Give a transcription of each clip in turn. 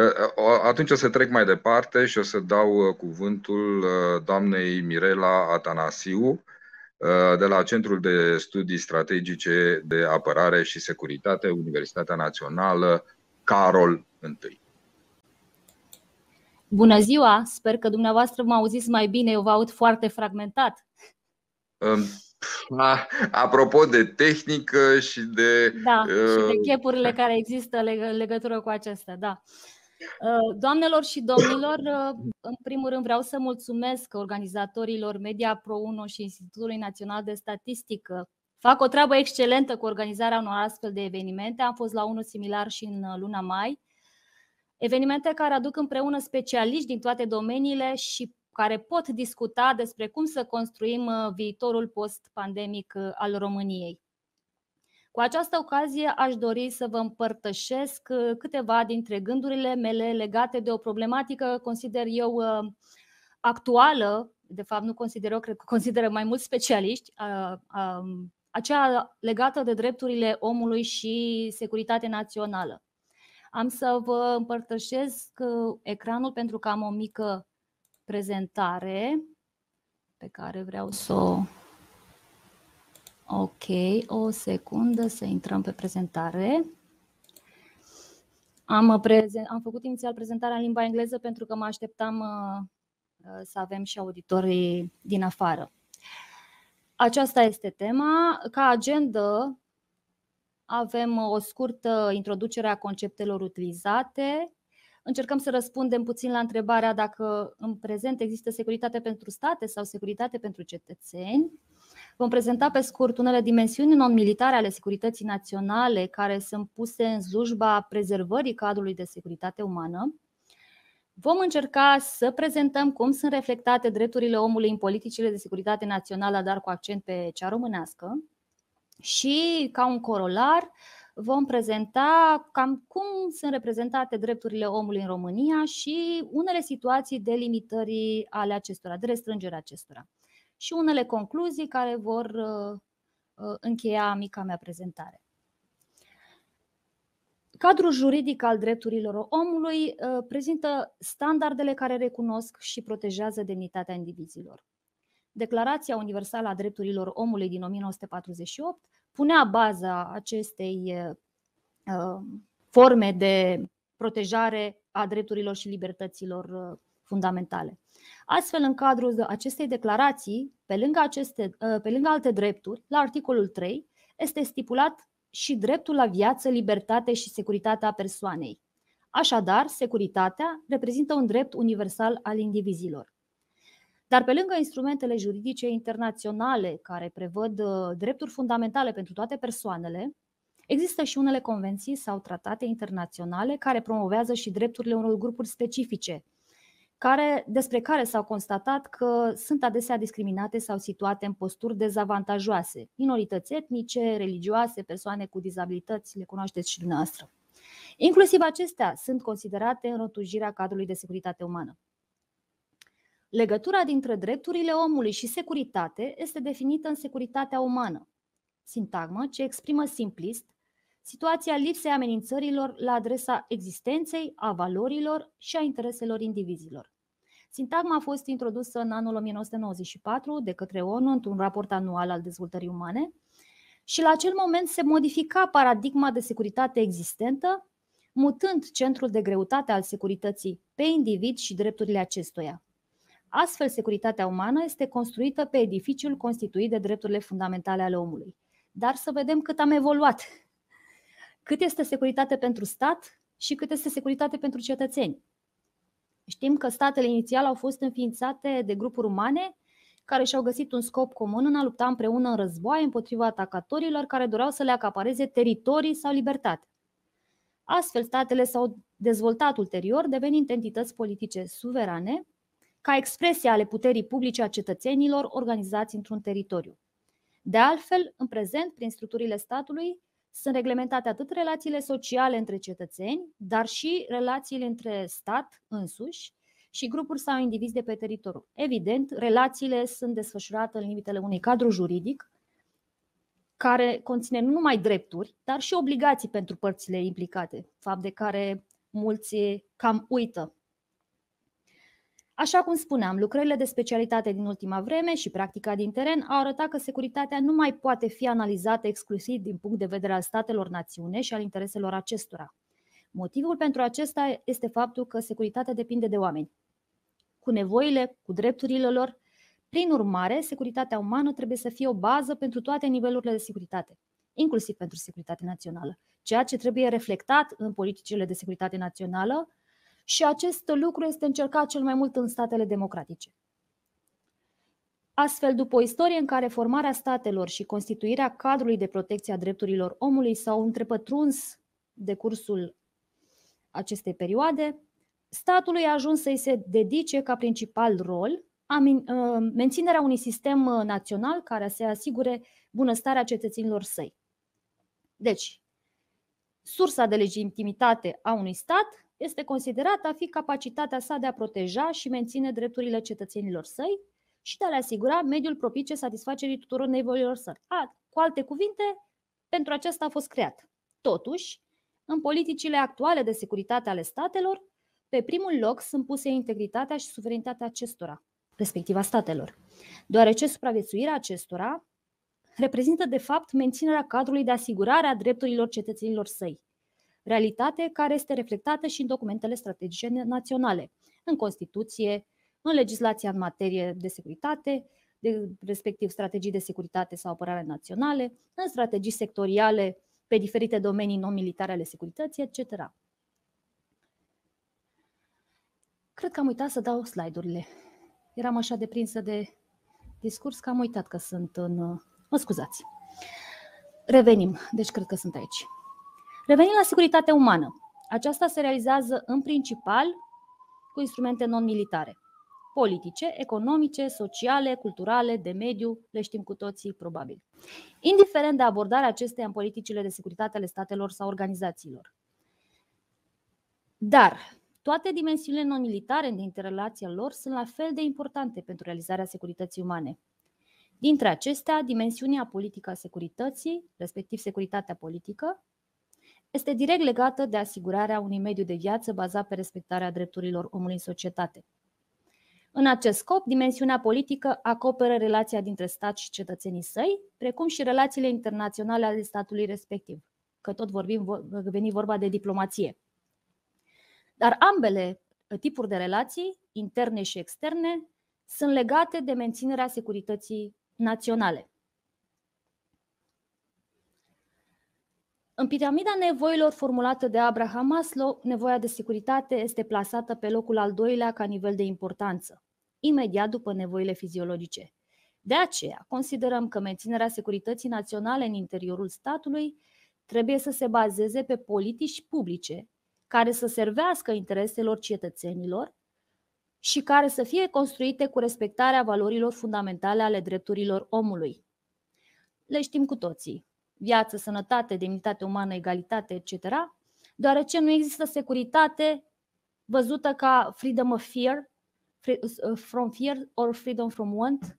Ă, ă, atunci o să trec mai departe și o să dau ă, cuvântul doamnei Mirela Atanasiu de la Centrul de Studii Strategice de Apărare și Securitate, Universitatea Națională Carol I. Bună ziua! Sper că dumneavoastră mă auziți mai bine, eu vă aud foarte fragmentat. Um. Apropo de tehnică și de. Da, și de chepurile care există în legătură cu acestea, da. Uh, doamnelor și domnilor, uh, în primul rând vreau să mulțumesc organizatorilor Media Pro 1 și Institutului Național de Statistică. Fac o treabă excelentă cu organizarea unor astfel de evenimente. Am fost la unul similar și în uh, luna mai. Evenimente care aduc împreună specialiști din toate domeniile și care pot discuta despre cum să construim viitorul post-pandemic al României. Cu această ocazie aș dori să vă împărtășesc uh, câteva dintre gândurile mele legate de o problematică, consider eu, uh, actuală, de fapt nu consider eu, cred că consideră mai mulți specialiști, uh, um, aceea legată de drepturile omului și securitate națională. Am să vă împărtășesc ecranul pentru că am o mică prezentare pe care vreau să o Ok, o secundă să intrăm pe prezentare. Am, uh, prezent, am făcut inițial prezentarea în limba engleză pentru că mă așteptam uh, uh să avem și auditorii din afară. Aceasta este tema. Ca agenda avem uh, o scurtă introducere a conceptelor utilizate. Încercăm să răspundem puțin la întrebarea dacă în prezent există securitate pentru state sau securitate pentru cetățeni Vom prezenta pe scurt unele dimensiuni non-militare ale securității naționale care sunt puse în slujba prezervării cadrului de securitate umană. Vom încerca să prezentăm cum sunt reflectate drepturile omului în politicile de securitate națională, dar cu accent pe cea românească. Și, ca un corolar, vom prezenta cam cum sunt reprezentate drepturile omului în România și unele situații de limitării ale acestora, de restrângere acestora și unele concluzii care vor uh, uh, încheia mica mea prezentare. Cadrul juridic al drepturilor omului uh, prezintă standardele care recunosc și protejează demnitatea indivizilor. Declarația Universală a Drepturilor Omului din 1948 punea baza acestei forme de protejare a drepturilor și libertăților fundamentale. Astfel, în cadrul acestei declarații, pe lângă, aceste, ă, pe lângă alte drepturi, la articolul 3, este stipulat și dreptul la viață, libertate și securitatea persoanei. Așadar, securitatea reprezintă un drept universal al indivizilor. Dar pe lângă instrumentele juridice internaționale care prevăd ă, drepturi fundamentale pentru toate persoanele, există și unele convenții sau tratate internaționale care promovează și drepturile unor grupuri specifice, care, despre care s-au constatat că sunt adesea discriminate sau situate în posturi dezavantajoase, minorități etnice, religioase, persoane cu dizabilități, le cunoașteți și dumneavoastră. Inclusiv acestea sunt considerate în rotujirea cadrului de securitate umană. Legătura dintre drepturile omului și securitate este definită în securitatea umană, sintagmă ce exprimă simplist situația lipsei amenințărilor la adresa existenței, a valorilor și a intereselor indivizilor. Sintagma a fost introdusă în anul 1994 de către ONU într-un raport anual al dezvoltării umane și la acel moment se modifica paradigma de securitate existentă, mutând centrul de greutate al securității pe individ și drepturile acestuia. Astfel, securitatea umană este construită pe edificiul constituit de drepturile fundamentale ale omului. Dar să vedem cât am evoluat cât este securitate pentru stat și cât este securitate pentru cetățeni. Știm că statele inițial au fost înființate de grupuri umane care și-au găsit un scop comun în a lupta împreună în războaie împotriva atacatorilor care doreau să le acapareze teritorii sau libertate. Astfel, statele s-au dezvoltat ulterior, devenind entități politice suverane, ca expresie ale puterii publice a cetățenilor organizați într-un teritoriu. De altfel, în prezent, prin structurile statului, sunt reglementate atât relațiile sociale între cetățeni, dar și relațiile între stat însuși și grupuri sau indivizi de pe teritoriu. Evident, relațiile sunt desfășurate în limitele unui cadru juridic care conține nu numai drepturi, dar și obligații pentru părțile implicate, fapt de care mulți cam uită Așa cum spuneam, lucrările de specialitate din ultima vreme și practica din teren au arătat că securitatea nu mai poate fi analizată exclusiv din punct de vedere al statelor națiune și al intereselor acestora. Motivul pentru acesta este faptul că securitatea depinde de oameni, cu nevoile, cu drepturile lor. Prin urmare, securitatea umană trebuie să fie o bază pentru toate nivelurile de securitate, inclusiv pentru securitatea națională, ceea ce trebuie reflectat în politicile de securitate națională, și acest lucru este încercat cel mai mult în statele democratice. Astfel, după o istorie în care formarea statelor și constituirea cadrului de protecție a drepturilor omului s-au întrepătruns de cursul acestei perioade, statului a ajuns să-i se dedice ca principal rol ă, menținerea unui sistem ă, național care să asigure bunăstarea cetățenilor săi. Deci, sursa de legitimitate a unui stat este considerată a fi capacitatea sa de a proteja și menține drepturile cetățenilor săi și de a le asigura mediul propice satisfacerii tuturor nevoilor săi. A, cu alte cuvinte, pentru aceasta a fost creat. Totuși, în politicile actuale de securitate ale statelor, pe primul loc sunt puse integritatea și suverenitatea acestora, respectiv a statelor, deoarece supraviețuirea acestora reprezintă de fapt menținerea cadrului de asigurare a drepturilor cetățenilor săi realitate care este reflectată și în documentele strategice naționale, în Constituție, în legislația în materie de securitate, de, respectiv strategii de securitate sau apărare naționale, în strategii sectoriale pe diferite domenii non-militare ale securității, etc. Cred că am uitat să dau slide-urile. Eram așa de prinsă de discurs că am uitat că sunt în... Mă scuzați. Revenim, deci cred că sunt aici. Revenind la securitatea umană, aceasta se realizează în principal cu instrumente non-militare, politice, economice, sociale, culturale, de mediu, le știm cu toții probabil. Indiferent de abordarea acesteia în politicile de securitate ale statelor sau organizațiilor. Dar toate dimensiunile non-militare de interrelația lor sunt la fel de importante pentru realizarea securității umane. Dintre acestea, dimensiunea politică a securității, respectiv securitatea politică, este direct legată de asigurarea unui mediu de viață bazat pe respectarea drepturilor omului în societate. În acest scop, dimensiunea politică acoperă relația dintre stat și cetățenii săi, precum și relațiile internaționale ale statului respectiv, că tot vorbim, veni vorba de diplomație. Dar ambele tipuri de relații, interne și externe, sunt legate de menținerea securității naționale. În piramida nevoilor formulată de Abraham Maslow, nevoia de securitate este plasată pe locul al doilea ca nivel de importanță, imediat după nevoile fiziologice. De aceea, considerăm că menținerea securității naționale în interiorul statului trebuie să se bazeze pe politici publice care să servească intereselor cetățenilor și care să fie construite cu respectarea valorilor fundamentale ale drepturilor omului. Le știm cu toții viață, sănătate, demnitate umană, egalitate, etc., deoarece nu există securitate văzută ca freedom of fear, uh, from fear or freedom from want,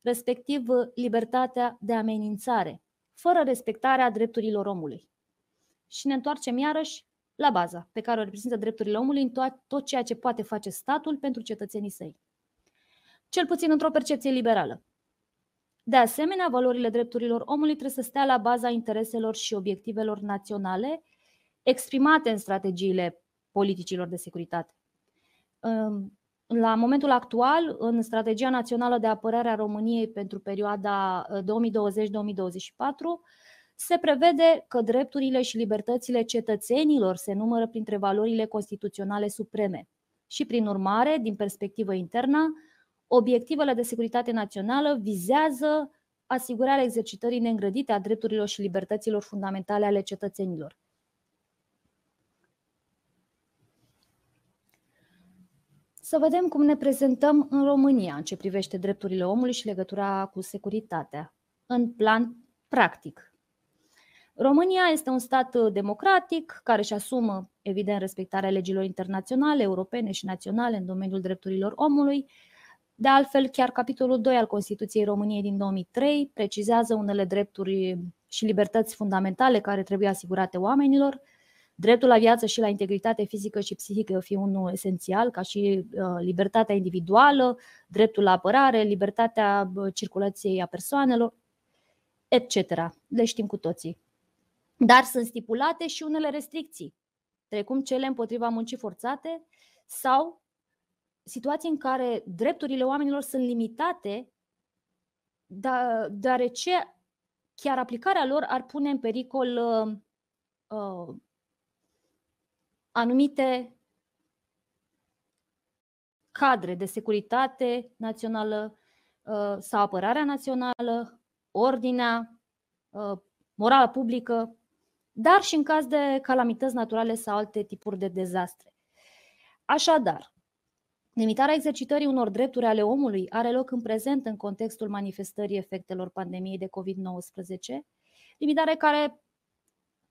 respectiv uh, libertatea de amenințare, fără respectarea drepturilor omului. Și ne întoarcem iarăși la baza pe care o reprezintă drepturile omului în tot, tot ceea ce poate face statul pentru cetățenii săi. Cel puțin într-o percepție liberală. De asemenea, valorile drepturilor omului trebuie să stea la baza intereselor și obiectivelor naționale exprimate în strategiile politicilor de securitate. La momentul actual, în Strategia Națională de Apărare a României pentru perioada 2020-2024, ă, se prevede că drepturile și libertățile cetățenilor se numără printre valorile constituționale supreme. Și, prin urmare, din perspectivă internă, obiectivele de securitate națională vizează asigurarea exercitării neîngrădite a drepturilor și libertăților fundamentale ale cetățenilor. Să vedem cum ne prezentăm în România în ce privește drepturile omului și legătura cu securitatea, în plan practic. România este un stat uh, democratic care își asumă, evident, respectarea legilor internaționale, europene și naționale în domeniul drepturilor omului, de altfel, chiar capitolul 2 al Constituției României din 2003 precizează unele drepturi și libertăți fundamentale care trebuie asigurate oamenilor, dreptul la viață și la integritate fizică și psihică fi unul esențial, ca și uh, libertatea individuală, dreptul la apărare, libertatea uh, circulației a persoanelor, etc. Le știm cu toții. Dar sunt stipulate și unele restricții, precum cele împotriva muncii forțate sau situații în care drepturile oamenilor sunt limitate, da, deoarece chiar aplicarea lor ar pune în pericol uh, uh, anumite cadre de securitate națională uh, sau apărarea națională, ordinea, uh, morală publică, dar și în caz de calamități naturale sau alte tipuri de dezastre. Așadar, Limitarea exercitării unor drepturi ale omului are loc în prezent în contextul manifestării efectelor pandemiei de COVID-19, limitare care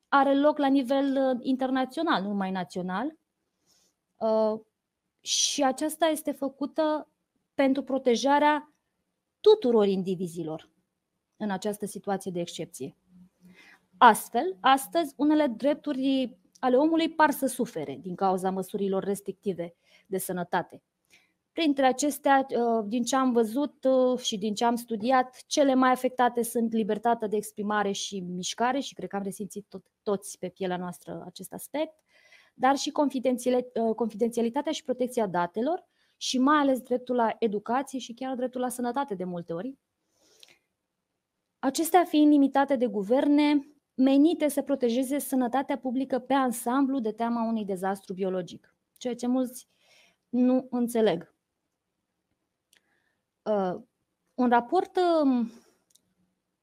are loc la nivel uh, internațional, nu numai național. Uh, și aceasta este făcută pentru protejarea tuturor indivizilor în această situație de excepție. Astfel, astăzi, unele drepturi ale omului par să sufere din cauza măsurilor restrictive de sănătate. Printre acestea, uh, din ce am văzut uh, și din ce am studiat, cele mai afectate sunt libertatea de exprimare și mișcare și cred că am resimțit tot, toți pe pielea noastră acest aspect, dar și uh, confidențialitatea și protecția datelor și mai ales dreptul la educație și chiar dreptul la sănătate de multe ori. Acestea fiind limitate de guverne, menite să protejeze sănătatea publică pe ansamblu de teama unui dezastru biologic, ceea ce mulți nu înțeleg. Ă, un raport um,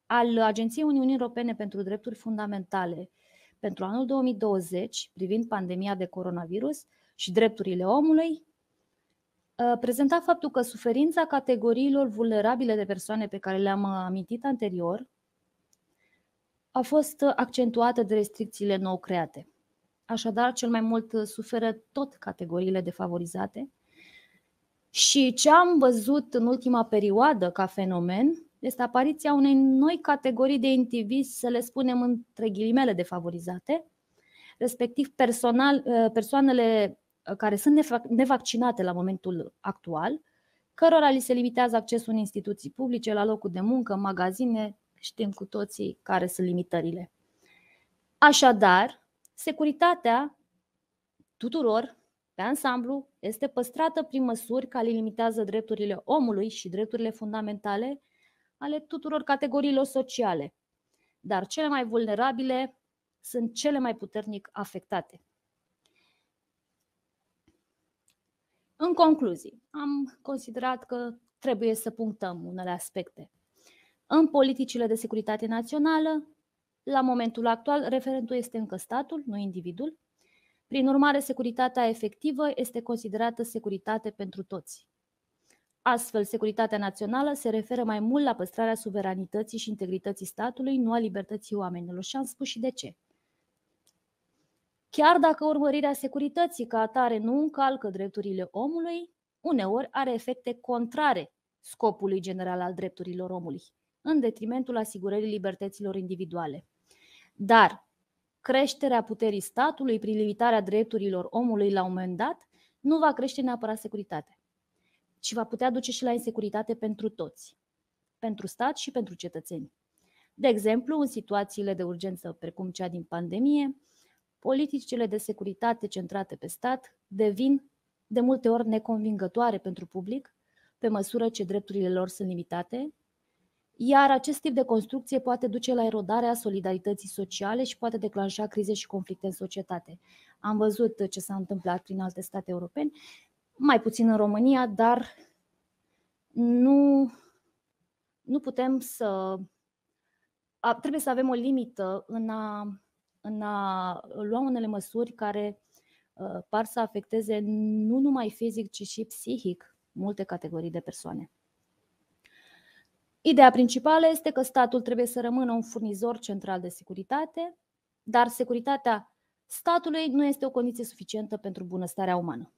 al Agenției Uniunii Europene pentru Drepturi Fundamentale pentru anul 2020 privind pandemia de coronavirus și drepturile omului ă, prezenta faptul că suferința categoriilor vulnerabile de persoane pe care le-am uh, amintit anterior a fost uh, accentuată de restricțiile nou create. Așadar, cel mai mult uh, suferă tot categoriile defavorizate, și ce am văzut în ultima perioadă ca fenomen este apariția unei noi categorii de indivizi, să le spunem între ghilimele defavorizate, respectiv personal, ă, persoanele ă, care sunt nevaccinate la momentul actual, cărora li se limitează accesul în instituții publice, la locul de muncă, magazine, știm cu toții care sunt limitările. Așadar, securitatea tuturor, pe ansamblu, este păstrată prin măsuri care limitează drepturile omului și drepturile fundamentale ale tuturor categoriilor sociale, dar cele mai vulnerabile sunt cele mai puternic afectate. În concluzie, am considerat că trebuie să punctăm unele aspecte. În politicile de securitate națională, la momentul actual, referentul este încă statul, nu individul, prin urmare, securitatea efectivă este considerată securitate pentru toți. Astfel, securitatea națională se referă mai mult la păstrarea suveranității și integrității statului, nu a libertății oamenilor. Și am spus și de ce. Chiar dacă urmărirea securității ca atare nu încalcă drepturile omului, uneori are efecte contrare scopului general al drepturilor omului, în detrimentul asigurării libertăților individuale. Dar creșterea puterii statului prin limitarea drepturilor omului la un moment dat nu va crește neapărat securitatea, ci va putea duce și la insecuritate pentru toți, pentru stat și pentru cetățeni. De exemplu, în situațiile de urgență precum cea din pandemie, politicile de securitate centrate pe stat devin de multe ori neconvingătoare pentru public, pe măsură ce drepturile lor sunt limitate iar acest tip de construcție poate duce la erodarea solidarității sociale și poate declanșa crize și conflicte în societate. Am văzut ce s-a întâmplat prin alte state europene, mai puțin în România, dar nu, nu putem să. A, trebuie să avem o limită în a, în a lua unele măsuri care ă, par să afecteze nu numai fizic, ci și psihic multe categorii de persoane. Ideea principală este că statul trebuie să rămână un furnizor central de securitate, dar securitatea statului nu este o condiție suficientă pentru bunăstarea umană.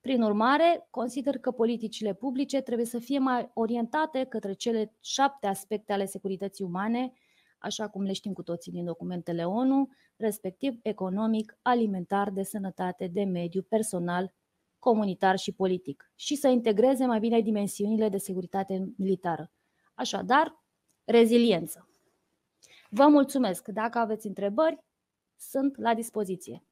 Prin urmare, consider că politicile publice trebuie să fie mai orientate către cele șapte aspecte ale securității umane, așa cum le știm cu toții din documentele ONU, respectiv economic, alimentar, de sănătate, de mediu, personal, comunitar și politic, și să integreze mai bine dimensiunile de securitate militară, Așadar, reziliență. Vă mulțumesc. Dacă aveți întrebări, sunt la dispoziție.